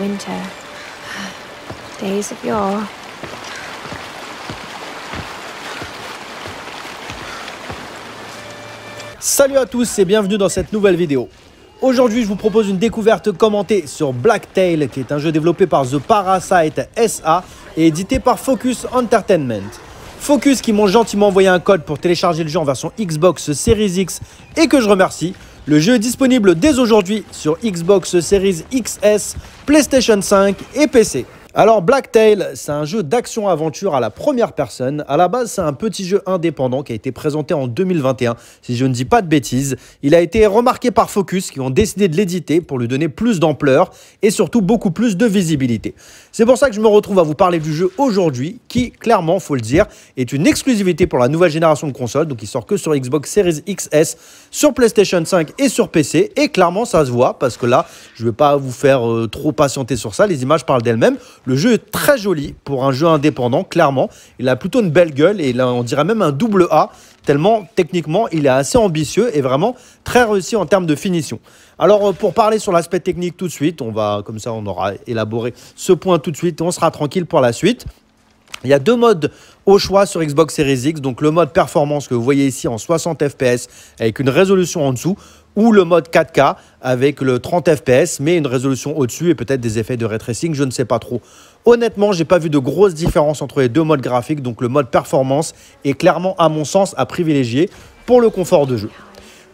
winter. Days of Salut à tous et bienvenue dans cette nouvelle vidéo. Aujourd'hui, je vous propose une découverte commentée sur Blacktail, qui est un jeu développé par The Parasite SA et édité par Focus Entertainment. Focus qui m'ont gentiment envoyé un code pour télécharger le jeu en version Xbox Series X et que je remercie. Le jeu est disponible dès aujourd'hui sur Xbox Series XS, PlayStation 5 et PC. Alors Blacktail, c'est un jeu d'action-aventure à la première personne. À la base, c'est un petit jeu indépendant qui a été présenté en 2021, si je ne dis pas de bêtises. Il a été remarqué par Focus qui ont décidé de l'éditer pour lui donner plus d'ampleur et surtout beaucoup plus de visibilité. C'est pour ça que je me retrouve à vous parler du jeu aujourd'hui qui, clairement, faut le dire, est une exclusivité pour la nouvelle génération de consoles. Donc il sort que sur Xbox Series XS, sur PlayStation 5 et sur PC. Et clairement, ça se voit parce que là, je ne vais pas vous faire euh, trop patienter sur ça. Les images parlent d'elles-mêmes. Le jeu est très joli pour un jeu indépendant, clairement. Il a plutôt une belle gueule et là, on dirait même un double A, tellement techniquement il est assez ambitieux et vraiment très réussi en termes de finition. Alors euh, pour parler sur l'aspect technique tout de suite, on va comme ça on aura élaboré ce point tout de suite et on sera tranquille pour la suite. Il y a deux modes au choix sur Xbox Series X, donc le mode performance que vous voyez ici en 60 fps avec une résolution en dessous ou le mode 4K avec le 30 FPS, mais une résolution au-dessus et peut-être des effets de tracing, je ne sais pas trop. Honnêtement, je n'ai pas vu de grosses différences entre les deux modes graphiques, donc le mode performance est clairement, à mon sens, à privilégier pour le confort de jeu.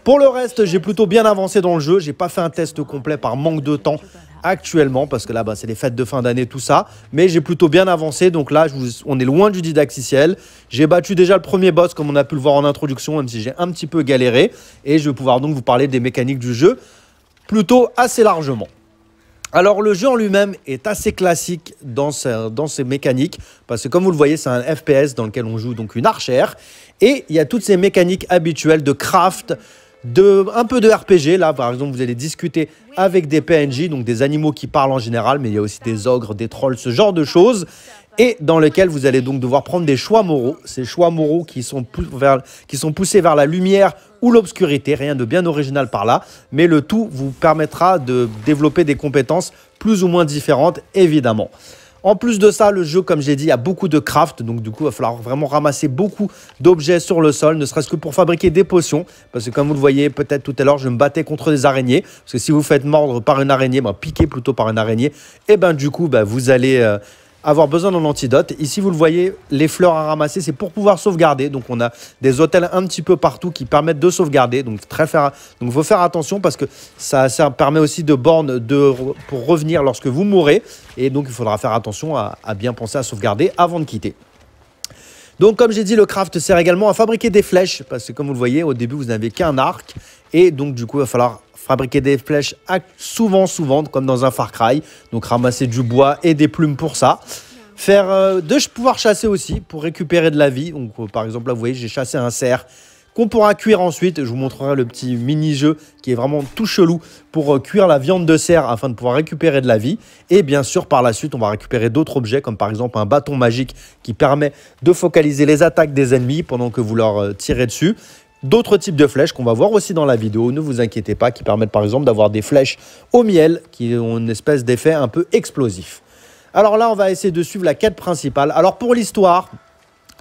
Pour le reste, j'ai plutôt bien avancé dans le jeu, j'ai pas fait un test complet par manque de temps actuellement, parce que là, bas c'est les fêtes de fin d'année, tout ça. Mais j'ai plutôt bien avancé, donc là, on est loin du didacticiel. J'ai battu déjà le premier boss, comme on a pu le voir en introduction, même si j'ai un petit peu galéré. Et je vais pouvoir donc vous parler des mécaniques du jeu plutôt assez largement. Alors le jeu en lui-même est assez classique dans, ses, dans ses mécaniques, parce que comme vous le voyez, c'est un FPS dans lequel on joue donc une archère, et il y a toutes ces mécaniques habituelles de craft, un peu de RPG. Là, par exemple, vous allez discuter avec des PNJ, donc des animaux qui parlent en général, mais il y a aussi des ogres, des trolls, ce genre de choses. Et dans lequel vous allez donc devoir prendre des choix moraux. Ces choix moraux qui sont poussés vers la lumière ou l'obscurité. Rien de bien original par là. Mais le tout vous permettra de développer des compétences plus ou moins différentes, évidemment. En plus de ça, le jeu, comme j'ai dit, a beaucoup de craft. Donc, du coup, il va falloir vraiment ramasser beaucoup d'objets sur le sol, ne serait-ce que pour fabriquer des potions. Parce que, comme vous le voyez, peut-être tout à l'heure, je me battais contre des araignées. Parce que si vous faites mordre par une araignée, moi, ben, piquer plutôt par une araignée, et ben du coup, ben, vous allez. Euh, avoir besoin d'un antidote. Ici, vous le voyez, les fleurs à ramasser, c'est pour pouvoir sauvegarder. Donc, on a des hôtels un petit peu partout qui permettent de sauvegarder. Donc, très faire, donc, faut faire attention parce que ça, ça permet aussi de bornes de, pour revenir lorsque vous mourrez. Et donc, il faudra faire attention à bien penser à sauvegarder avant de quitter. Donc, comme j'ai dit, le craft sert également à fabriquer des flèches, parce que comme vous le voyez, au début, vous n'avez qu'un arc, et donc, du coup, il va falloir fabriquer des flèches souvent, souvent, comme dans un Far Cry, donc ramasser du bois et des plumes pour ça. Faire euh, de pouvoir chasser aussi, pour récupérer de la vie. Donc, euh, par exemple, là, vous voyez, j'ai chassé un cerf, qu'on pourra cuire ensuite. Je vous montrerai le petit mini-jeu qui est vraiment tout chelou pour euh, cuire la viande de serre afin de pouvoir récupérer de la vie. Et bien sûr, par la suite, on va récupérer d'autres objets comme par exemple un bâton magique qui permet de focaliser les attaques des ennemis pendant que vous leur euh, tirez dessus d'autres types de flèches qu'on va voir aussi dans la vidéo, ne vous inquiétez pas, qui permettent par exemple d'avoir des flèches au miel qui ont une espèce d'effet un peu explosif. Alors là, on va essayer de suivre la quête principale. Alors pour l'histoire,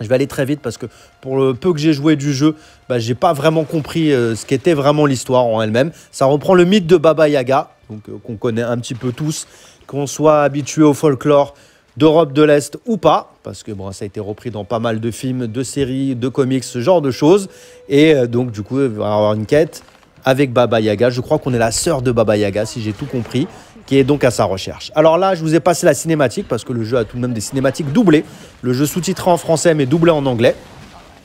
je vais aller très vite parce que pour le peu que j'ai joué du jeu, je bah, j'ai pas vraiment compris euh, ce qu'était vraiment l'histoire en elle-même. Ça reprend le mythe de Baba Yaga, donc euh, qu'on connaît un petit peu tous, qu'on soit habitué au folklore d'Europe de l'Est ou pas, parce que bon, ça a été repris dans pas mal de films, de séries, de comics, ce genre de choses. Et euh, donc du coup, il va avoir une quête avec Baba Yaga. Je crois qu'on est la sœur de Baba Yaga, si j'ai tout compris qui est donc à sa recherche. Alors là, je vous ai passé la cinématique, parce que le jeu a tout de même des cinématiques doublées. Le jeu sous-titré en français, mais doublé en anglais.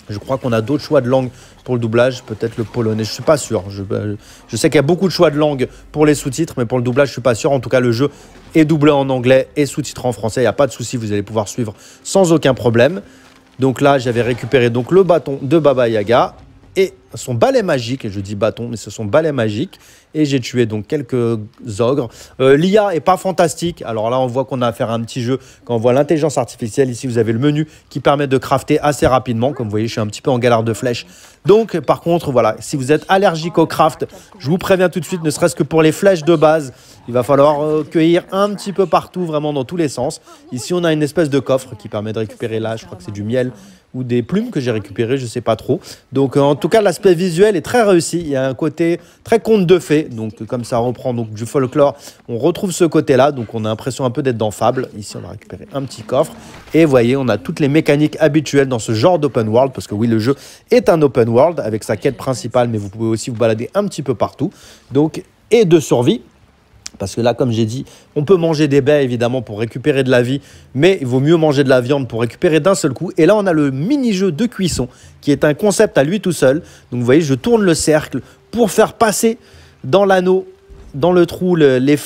Je crois qu'on a d'autres choix de langue pour le doublage, peut-être le polonais, je ne suis pas sûr. Euh, je, sais qu'il y a beaucoup de choix de langue pour les sous-titres, mais pour le doublage, je suis pas sûr. En tout cas, le jeu est doublé en anglais et sous-titré en français. Il n'y a pas de souci, vous allez pouvoir suivre sans aucun problème. Donc là, j'avais récupéré donc le bâton de Baba Yaga et son balai magique, et je dis bâton, mais ce sont balais magiques et j'ai tué donc quelques ogres. Euh, L'IA est pas fantastique, alors là on voit qu'on a affaire à un petit jeu, quand on voit l'intelligence artificielle, ici vous avez le menu qui permet de crafter assez rapidement, comme vous voyez je suis un petit peu en galère de flèches. Donc par contre voilà, si vous êtes allergique au craft, je vous préviens tout de suite, ne serait-ce que pour les flèches de base, il va falloir euh, cueillir un petit peu partout, vraiment dans tous les sens. Ici on a une espèce de coffre qui permet de récupérer là, je crois que c'est du miel, ou des plumes que j'ai récupérées, je sais pas trop. Donc euh, en tout cas, l'aspect visuel est très réussi. Il y a un côté très conte de fées. Donc euh, comme ça reprend donc du folklore, on retrouve ce côté-là. Donc on a l'impression un peu d'être dans Fable. Ici, on a récupéré un petit coffre. Et voyez, on a toutes les mécaniques habituelles dans ce genre d'open world parce que oui, le jeu est un open world avec sa quête principale, mais vous pouvez aussi vous balader un petit peu partout. Donc et de survie parce que là, comme j'ai dit, on peut manger des baies évidemment pour récupérer de la vie, mais il vaut mieux manger de la viande pour récupérer d'un seul coup. Et là, on a le mini-jeu de cuisson qui est un concept à lui tout seul. Donc vous voyez, je tourne le cercle pour faire passer dans l'anneau, dans le trou, les, les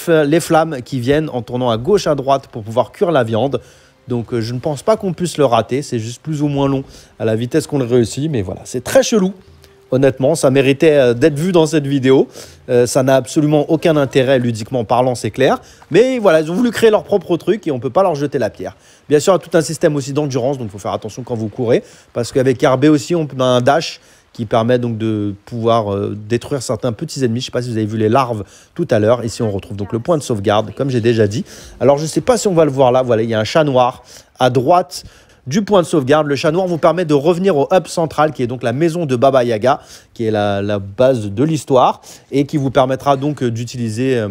flammes qui viennent en tournant à gauche, à droite pour pouvoir cuire la viande. Donc euh, je ne pense pas qu'on puisse le rater, c'est juste plus ou moins long à la vitesse qu'on le réussit, mais voilà, c'est très chelou. Honnêtement, ça méritait euh, d'être vu dans cette vidéo. Euh, ça n'a absolument aucun intérêt ludiquement parlant, c'est clair. Mais voilà, ils ont voulu créer leur propre truc et on ne peut pas leur jeter la pierre. Bien sûr, il y a tout un système aussi d'endurance, donc il faut faire attention quand vous courez. Parce qu'avec RB aussi, on a un dash qui permet donc de pouvoir euh, détruire certains petits ennemis. Je ne sais pas si vous avez vu les larves tout à l'heure. Ici, on retrouve donc le point de sauvegarde, comme j'ai déjà dit. Alors, je ne sais pas si on va le voir là. Voilà, il y a un chat noir à droite du point de sauvegarde. Le chat noir vous permet de revenir au hub central, qui est donc la maison de Baba Yaga, qui est la, base de l'histoire, et qui vous permettra donc euh, d'utiliser euh,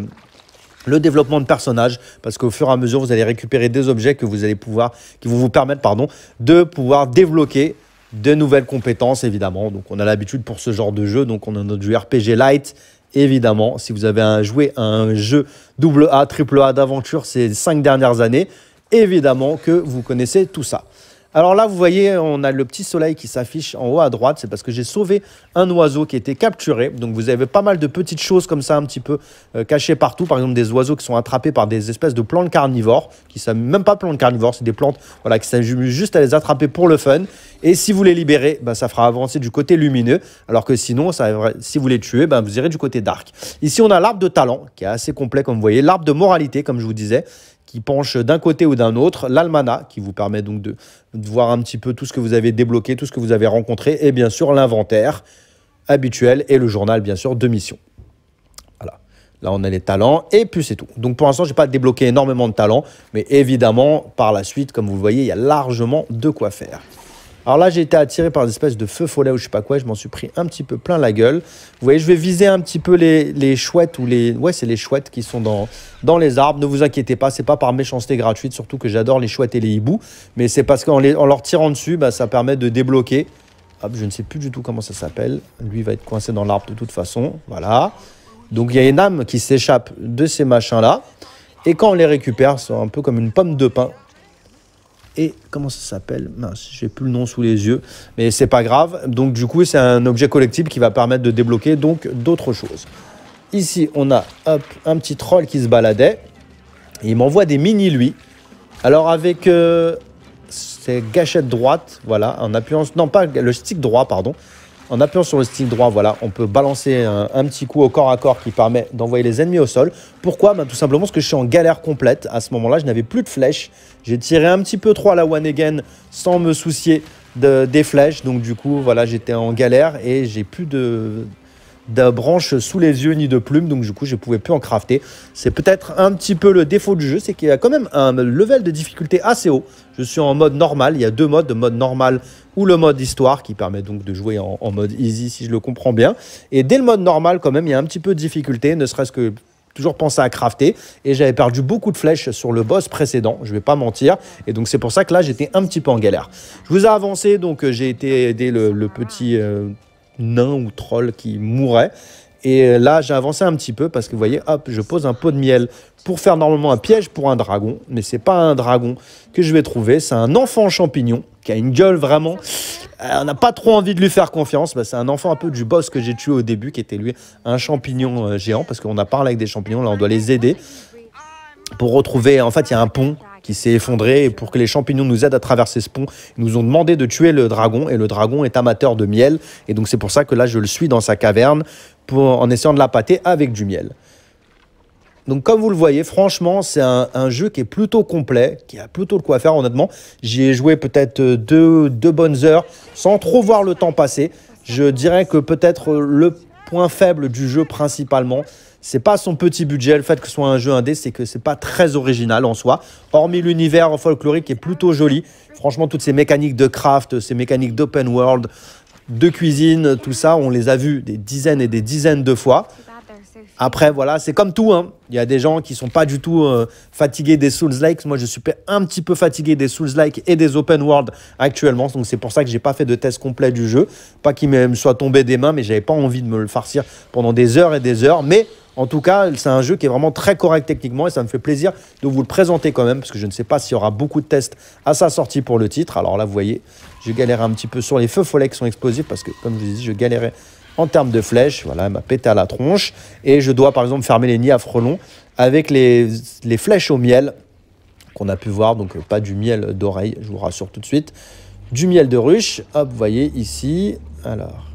le développement de personnages, parce qu'au fur et à mesure, vous allez récupérer des objets que vous allez pouvoir, qui vont vous permettre, pardon, de pouvoir débloquer de nouvelles compétences, évidemment. Donc, on a l'habitude pour ce genre de jeu. Donc, on a notre RPG Light, évidemment. Si vous avez joué à un jeu double AA, triple A d'aventure ces cinq dernières années, évidemment que vous connaissez tout ça. Alors là, vous voyez, on a le petit soleil qui s'affiche en haut à droite. C'est parce que j'ai sauvé un oiseau qui était capturé. Donc vous avez pas mal de petites choses comme ça, un petit peu euh, cachées partout. Par exemple, des oiseaux qui sont attrapés par des espèces de plantes carnivores, qui ne sont même pas plantes carnivores, c'est des plantes voilà, qui s'amusent juste à les attraper pour le fun. Et si vous les libérez, ben, ça fera avancer du côté lumineux. Alors que sinon, si vous les tuez, bah, vous irez du côté dark. Ici, on a l'arbre de talent, qui est assez complet, comme vous voyez. L'arbre de moralité, comme je vous disais qui penche d'un côté ou d'un autre, l'almana, qui vous permet donc de, voir un petit peu tout ce que vous avez débloqué, tout ce que vous avez rencontré, et bien sûr l'inventaire habituel et le journal bien sûr de mission. Voilà. Là on a les talents et puis c'est tout. Donc pour l'instant j'ai pas débloqué énormément de talents, mais évidemment par la suite comme vous voyez il y a largement de quoi faire. Alors là, j'ai été attiré par des espèce de feu follet ou je sais pas quoi. Je m'en suis pris un petit peu plein la gueule. Vous voyez, je vais viser un petit peu les, chouettes ou les. Ouais, c'est les chouettes qui sont dans, dans les arbres. Ne vous inquiétez pas, c'est pas par méchanceté gratuite, surtout que j'adore les chouettes et les hiboux. Mais c'est parce qu'en en leur tirant dessus, bah, ça permet de débloquer. Hop, je ne sais plus du tout comment ça s'appelle. Lui va être coincé dans l'arbre de toute façon. Voilà. Donc il y a une âme qui s'échappe de ces machins-là. Et quand on les récupère, c'est un peu comme une pomme de pin et comment ça s'appelle Mince, j'ai plus le nom sous les yeux, mais c'est pas grave. Donc du coup, c'est un objet collectif qui va permettre de débloquer donc d'autres choses. Ici, on a un petit troll qui se baladait. il m'envoie des mini lui. Alors avec euh, ses gâchettes droites, voilà, en appuyant non pas le stick droit, pardon. En appuyant sur le stick droit, voilà, on peut balancer un, petit coup au corps à corps qui permet d'envoyer les ennemis au sol. Pourquoi ben, Tout simplement parce que je suis en galère complète. À ce moment-là, je n'avais plus de flèches. J'ai tiré un petit peu trop à la one again sans me soucier des flèches. Donc du coup, voilà, j'étais en galère et j'ai plus de de branches sous les yeux ni de plumes, donc du coup je pouvais plus en crafter. C'est peut-être un petit peu le défaut du jeu, c'est qu'il y a quand même un level de difficulté assez haut. Je suis en mode normal, il y a deux modes, le mode normal ou le mode histoire qui permet donc de jouer en, mode easy si je le comprends bien. Et dès le mode normal quand même, il y a un petit peu de difficulté, ne serait-ce que toujours penser à crafter et j'avais perdu beaucoup de flèches sur le boss précédent, je vais pas mentir et donc c'est pour ça que là j'étais un petit peu en galère. Je vous ai avancé donc euh, j'ai été aidé le, petit euh, nain ou troll qui mourait. Et euh, là, j'ai avancé un petit peu parce que vous voyez, hop, je pose un pot de miel pour faire normalement un piège pour un dragon. Mais c'est pas un dragon que je vais trouver, c'est un enfant champignon qui a une gueule vraiment. Euh, on n'a pas trop envie de lui faire confiance. Bah, c'est un enfant un peu du boss que j'ai tué au début, qui était lui un champignon euh, géant parce qu'on a parlé avec des champignons. Là, on doit les aider pour retrouver. En fait, il y a un pont qui s'est effondré et pour que les champignons nous aident à traverser ce pont. Ils nous ont demandé de tuer le dragon et le dragon est amateur de miel et donc c'est pour ça que là je le suis dans sa caverne pour, en essayant de la avec du miel. Donc comme vous le voyez, franchement, c'est un, jeu qui est plutôt complet, qui a plutôt de quoi faire honnêtement. J'y ai joué peut-être deux, deux bonnes heures sans trop voir le temps passer. Je dirais que peut-être le point faible du jeu principalement, c'est pas son petit budget, le fait que ce soit un jeu indé, c'est que c'est pas très original en soi. Hormis l'univers folklorique qui est plutôt joli. Franchement, toutes ces mécaniques de craft, ces mécaniques d'open world, de cuisine, tout ça, on les a vus des dizaines et des dizaines de fois. Après, voilà, c'est comme tout. Hein. Il y a des gens qui sont pas du tout euh, fatigués des Souls-like. Moi, je suis un petit peu fatigué des Souls-like et des Open World actuellement. Donc, c'est pour ça que j'ai pas fait de test complet du jeu. Pas qu'il me soit tombé des mains, mais j'avais pas envie de me le farcir pendant des heures et des heures. Mais en tout cas, c'est un jeu qui est vraiment très correct techniquement et ça me fait plaisir de vous le présenter quand même parce que je ne sais pas s'il y aura beaucoup de tests à sa sortie pour le titre. Alors là, vous voyez, je galère un petit peu sur les feux follets qui sont explosifs parce que, comme je vous ai dit, je galérais en termes de flèches. Voilà, elle m'a pété à la tronche et je dois par exemple fermer les nids à frelons avec les, les flèches au miel qu'on a pu voir, donc euh, pas du miel d'oreille, je vous rassure tout de suite, du miel de ruche. Hop, vous voyez ici. Alors,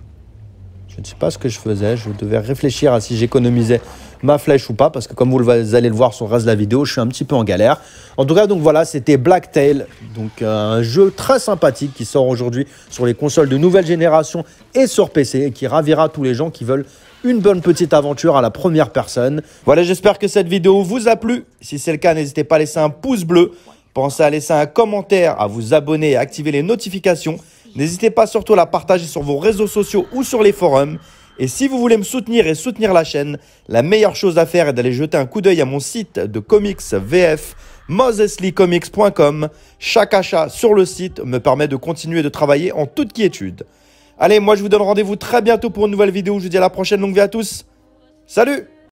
je ne sais pas ce que je faisais. Je devais réfléchir à si j'économisais ma flèche ou pas, parce que comme vous allez le voir sur le reste de la vidéo, je suis un petit peu en galère. En tout cas, donc voilà, c'était Blacktail, donc euh, un jeu très sympathique qui sort aujourd'hui sur les consoles de nouvelle génération et sur PC, et qui ravira tous les gens qui veulent une bonne petite aventure à la première personne. Voilà, j'espère que cette vidéo vous a plu. Si c'est le cas, n'hésitez pas à laisser un pouce bleu. Pensez à laisser un commentaire, à vous abonner et à activer les notifications. N'hésitez pas surtout à la partager sur vos réseaux sociaux ou sur les forums. Et si vous voulez me soutenir et soutenir la chaîne, la meilleure chose à faire est d'aller jeter un coup d'œil à mon site de comics VF, moseslycomics.com. Chaque achat sur le site me permet de continuer de travailler en toute quiétude. Allez, moi je vous donne rendez-vous très bientôt pour une nouvelle vidéo. Je vous dis à la prochaine, longue vie à tous. Salut